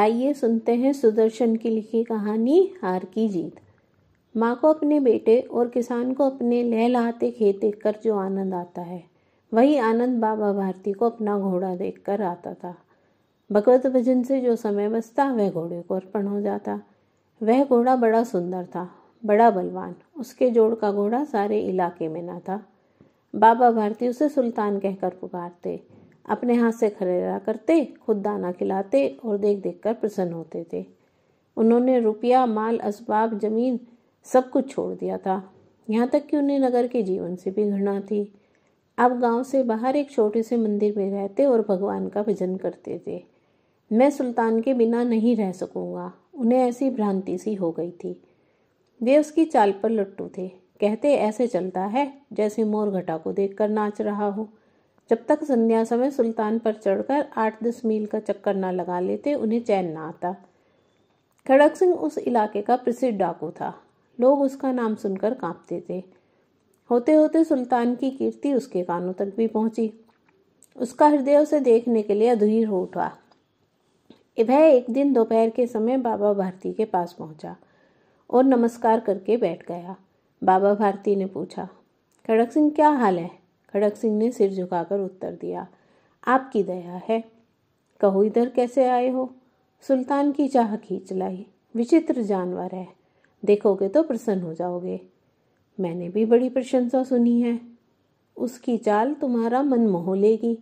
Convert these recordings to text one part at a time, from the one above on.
आइए सुनते हैं सुदर्शन की लिखी कहानी हार की जीत माँ को अपने बेटे और किसान को अपने लहलाते खेत देखकर जो आनंद आता है वही आनंद बाबा भारती को अपना घोड़ा देखकर आता था भगवत भजन से जो समय बचता वह घोड़े को अर्पण हो जाता वह घोड़ा बड़ा सुंदर था बड़ा बलवान उसके जोड़ का घोड़ा सारे इलाके में ना था बाबा भारती उसे सुल्तान कहकर पुकारते अपने हाथ से खरेरा करते खुद दाना खिलाते और देख देख कर प्रसन्न होते थे उन्होंने रुपया माल असबाब जमीन सब कुछ छोड़ दिया था यहाँ तक कि उन्हें नगर के जीवन से भी घृणा थी अब गांव से बाहर एक छोटे से मंदिर में रहते और भगवान का भजन करते थे मैं सुल्तान के बिना नहीं रह सकूँगा उन्हें ऐसी भ्रांति सी हो गई थी वे उसकी चाल पर लट्टू थे कहते ऐसे चलता है जैसे मोर घटा को देखकर नाच रहा हो जब तक संध्या समय सुल्तान पर चढ़कर आठ दस मील का चक्कर ना लगा लेते उन्हें चैन ना आता खड़क सिंह उस इलाके का प्रसिद्ध डाकू था लोग उसका नाम सुनकर कांपते थे होते होते सुल्तान की कीर्ति उसके कानों तक भी पहुंची उसका हृदय उसे देखने के लिए अधीर हो उठा वह एक दिन दोपहर के समय बाबा भारती के पास पहुंचा और नमस्कार करके बैठ गया बाबा भारती ने पूछा खड़क सिंह क्या हाल है खड़क सिंह ने सिर झुकाकर उत्तर दिया आपकी दया है कहो इधर कैसे आए हो सुल्तान की चाह खींच लाई विचित्र जानवर है देखोगे तो प्रसन्न हो जाओगे मैंने भी बड़ी प्रशंसा सुनी है उसकी चाल तुम्हारा मन मोह लेगी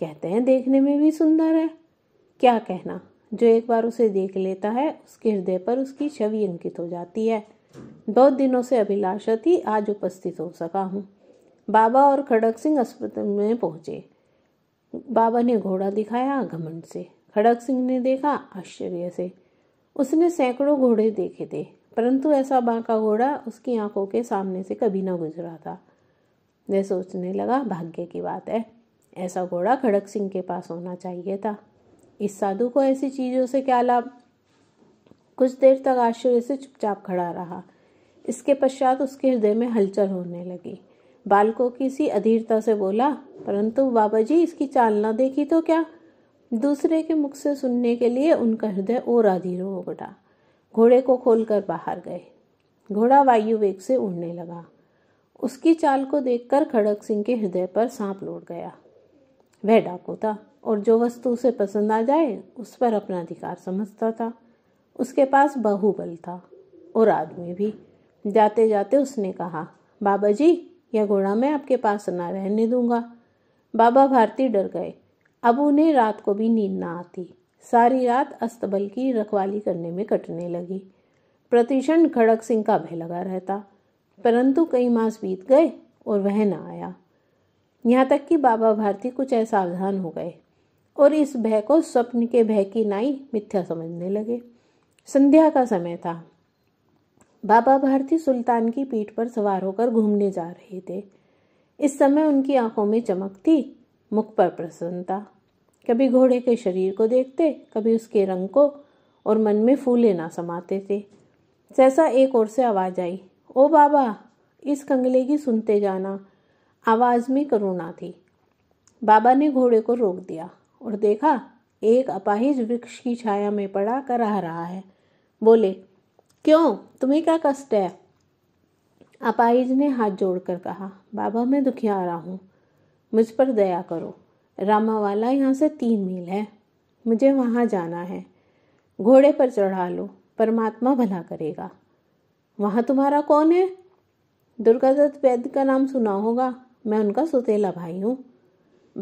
कहते हैं देखने में भी सुंदर है क्या कहना जो एक बार उसे देख लेता है उसके हृदय पर उसकी छवि अंकित हो जाती है बहुत दिनों से अभिलाषा थी आज उपस्थित हो सका हूँ बाबा और खड़ग सिंह अस्पताल में पहुंचे बाबा ने घोड़ा दिखाया घमंड से खड़ग सिंह ने देखा आश्चर्य से उसने सैकड़ों घोड़े देखे थे परंतु ऐसा बांका घोड़ा उसकी आंखों के सामने से कभी ना गुजरा था वह सोचने लगा भाग्य की बात है ऐसा घोड़ा खड़क सिंह के पास होना चाहिए था इस साधु को ऐसी चीज़ों से क्या लाभ कुछ देर तक आश्चर्य से चुपचाप खड़ा रहा इसके पश्चात उसके हृदय में हलचल होने लगी बालकों की सी अधीरता से बोला परंतु बाबा जी इसकी चाल ना देखी तो क्या दूसरे के मुख से सुनने के लिए उनका हृदय और अधीर हो उठा घोड़े को खोलकर बाहर गए घोड़ा वायु वेग से उड़ने लगा उसकी चाल को देखकर खड़क सिंह के हृदय पर सांप लौट गया वह डाकू था और जो वस्तु उसे पसंद आ जाए उस पर अपना अधिकार समझता था उसके पास बाहुबल था और आदमी भी जाते जाते उसने कहा बाबा जी यह घोड़ा मैं आपके पास ना रहने दूंगा बाबा भारती डर गए अब उन्हें रात को भी नींद ना आती सारी रात अस्तबल की रखवाली करने में कटने लगी प्रतिषण खड़क सिंह का भय लगा रहता परंतु कई मास बीत गए और वह न आया यहाँ तक कि बाबा भारती कुछ असावधान हो गए और इस भय को स्वप्न के भय की नाई मिथ्या समझने लगे संध्या का समय था बाबा भारती सुल्तान की पीठ पर सवार होकर घूमने जा रहे थे इस समय उनकी आंखों में चमक थी मुख पर प्रसन्नता कभी घोड़े के शरीर को देखते कभी उसके रंग को और मन में फूले ना समाते थे सहसा एक ओर से आवाज आई ओ बाबा इस कंगले की सुनते जाना आवाज में करुणा थी बाबा ने घोड़े को रोक दिया और देखा एक अपाहिज वृक्ष की छाया में पड़ा कराह रहा है बोले क्यों तुम्हें क्या कष्ट है अपाहिज ने हाथ जोड़कर कहा बाबा मैं दुखिया रहा हूँ मुझ पर दया करो रामावाला यहाँ से तीन मील है मुझे वहाँ जाना है घोड़े पर चढ़ा लो परमात्मा भला करेगा वहाँ तुम्हारा कौन है दुर्गा दत्त वैद्य का नाम सुना होगा मैं उनका सुतेला भाई हूँ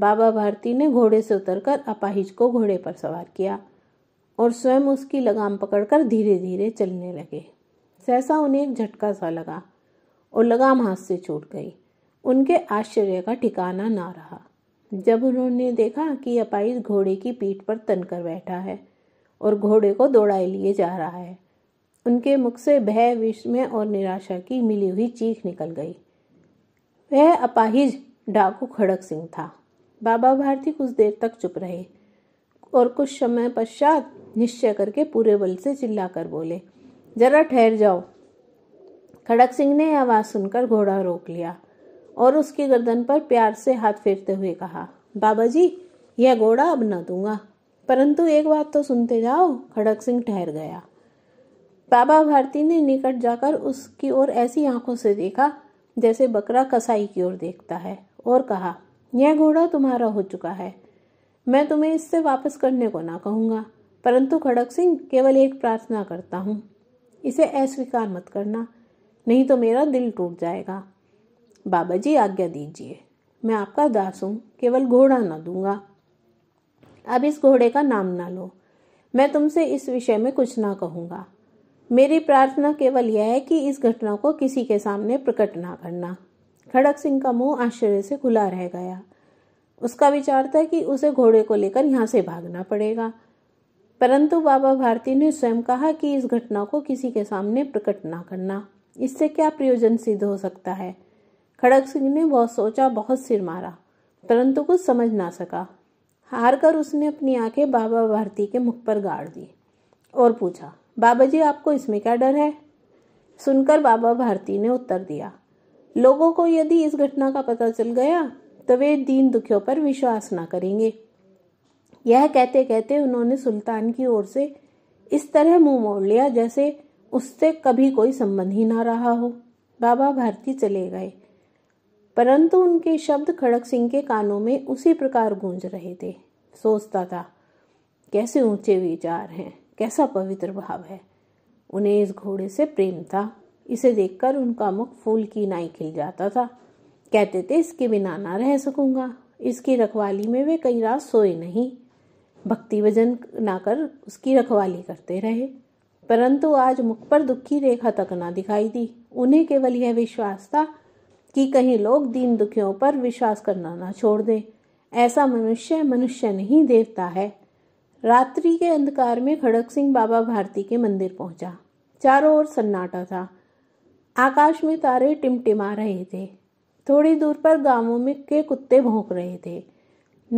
बाबा भारती ने घोड़े से उतरकर अपाहिज को घोड़े पर सवार किया और स्वयं उसकी लगाम पकड़कर धीरे धीरे चलने लगे सहसा उन्हें एक झटका सा लगा और लगाम हाथ से छूट गई उनके आश्चर्य का ठिकाना ना रहा जब उन्होंने देखा कि अपाइस घोड़े की पीठ पर तन कर बैठा है और घोड़े को दौड़ाए लिए जा रहा है उनके मुख से भय विस्मय और निराशा की मिली हुई चीख निकल गई वह अपाहिज डाकू खड़क सिंह था बाबा भारती कुछ देर तक चुप रहे और कुछ समय पश्चात निश्चय करके पूरे बल से चिल्लाकर बोले जरा ठहर जाओ खड़क सिंह ने आवाज सुनकर घोड़ा रोक लिया और उसकी गर्दन पर प्यार से हाथ फेरते हुए कहा बाबा जी यह घोड़ा अब न दूंगा परंतु एक बात तो सुनते जाओ खड़क सिंह ठहर गया बाबा भारती ने निकट जाकर उसकी ओर ऐसी आंखों से देखा जैसे बकरा कसाई की ओर देखता है और कहा यह घोड़ा तुम्हारा हो चुका है मैं तुम्हें इससे वापस करने को ना कहूँगा परंतु खड़ग सिंह केवल एक प्रार्थना करता हूँ इसे अस्वीकार मत करना नहीं तो मेरा दिल टूट जाएगा बाबा जी आज्ञा दीजिए मैं आपका दास हूँ केवल घोड़ा ना दूंगा अब इस घोड़े का नाम ना लो मैं तुमसे इस विषय में कुछ ना कहूँगा मेरी प्रार्थना केवल यह है कि इस घटना को किसी के सामने प्रकट ना करना खड़ग सिंह का मुंह आश्चर्य से खुला रह गया उसका विचार था कि उसे घोड़े को लेकर यहाँ से भागना पड़ेगा परंतु बाबा भारती ने स्वयं कहा कि इस घटना को किसी के सामने प्रकट ना करना इससे क्या प्रयोजन सिद्ध हो सकता है खड़ग सिंह ने बहुत सोचा बहुत सिर मारा परंतु कुछ समझ ना सका हार कर उसने अपनी आंखें बाबा भारती के मुख पर गाड़ दी और पूछा बाबा जी आपको इसमें क्या डर है सुनकर बाबा भारती ने उत्तर दिया लोगों को यदि इस घटना का पता चल गया तो वे दीन दुखियों पर विश्वास न करेंगे यह कहते कहते उन्होंने सुल्तान की ओर से इस तरह मुंह मोड़ लिया जैसे उससे कभी कोई संबंध ही ना रहा हो बाबा भारती चले गए परंतु उनके शब्द खड़क सिंह के कानों में उसी प्रकार गूंज रहे थे सोचता था कैसे ऊंचे विचार हैं कैसा पवित्र भाव है उन्हें इस घोड़े से प्रेम था इसे देखकर उनका मुख फूल की नाई खिल जाता था कहते थे इसके बिना ना रह सकूंगा इसकी रखवाली में वे कई रात सोए नहीं भक्ति भजन ना कर उसकी रखवाली करते रहे परंतु आज मुख पर दुखी रेखा तक ना दिखाई दी उन्हें केवल यह विश्वास था कि कहीं लोग दीन दुखियों पर विश्वास करना ना छोड़ दें ऐसा मनुष्य मनुष्य नहीं देवता है रात्रि के अंधकार में खड़क सिंह बाबा भारती के मंदिर पहुंचा चारों ओर सन्नाटा था आकाश में तारे टिमटिमा रहे थे थोड़ी दूर पर गांवों में के कुत्ते भोंक रहे थे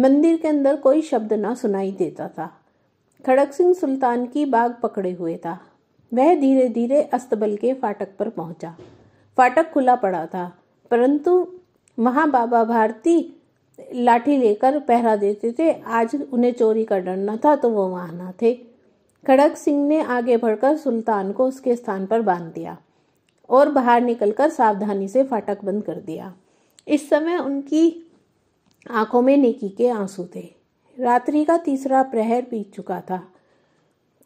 मंदिर के अंदर कोई शब्द ना सुनाई देता था खड़क सिंह सुल्तान की बाग पकड़े हुए था वह धीरे धीरे अस्तबल के फाटक पर पहुंचा फाटक खुला पड़ा था परंतु वहां बाबा भारती लाठी लेकर पहरा देते थे आज उन्हें चोरी का डर न था तो वो वहां ना थे खड़क सिंह ने आगे बढ़कर सुल्तान को उसके स्थान पर बांध दिया और बाहर निकलकर सावधानी से फाटक बंद कर दिया इस समय उनकी आंखों में नेकी के आंसू थे रात्रि का तीसरा प्रहर बीत चुका था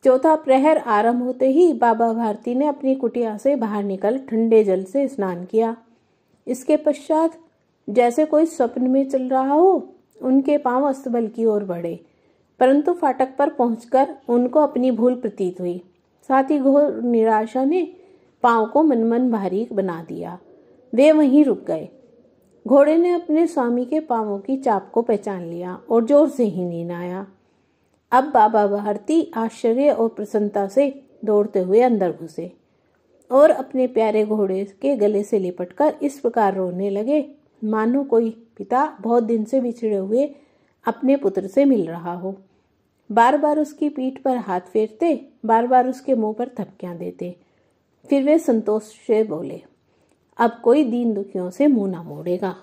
चौथा प्रहर आरंभ होते ही बाबा भारती ने अपनी कुटिया से बाहर निकल ठंडे जल से स्नान किया इसके पश्चात जैसे कोई स्वप्न में चल रहा हो उनके पांव अस्तबल की ओर बढ़े परंतु फाटक पर पहुंचकर उनको अपनी भूल प्रतीत हुई साथ ही घोर निराशा ने पांव को मनमन भारी बना दिया वे वहीं रुक गए घोड़े ने अपने स्वामी के पांवों की चाप को पहचान लिया और जोर से ही नींद आया अब बाबा भारती आश्चर्य और प्रसन्नता से दौड़ते हुए अंदर घुसे और अपने प्यारे घोड़े के गले से लिपटकर इस प्रकार रोने लगे मानो कोई पिता बहुत दिन से बिछड़े हुए अपने पुत्र से मिल रहा हो बार बार उसकी पीठ पर हाथ फेरते बार बार उसके मुंह पर थपकियां देते फिर वे संतोष से बोले अब कोई दीन दुखियों से मुंह ना मोड़ेगा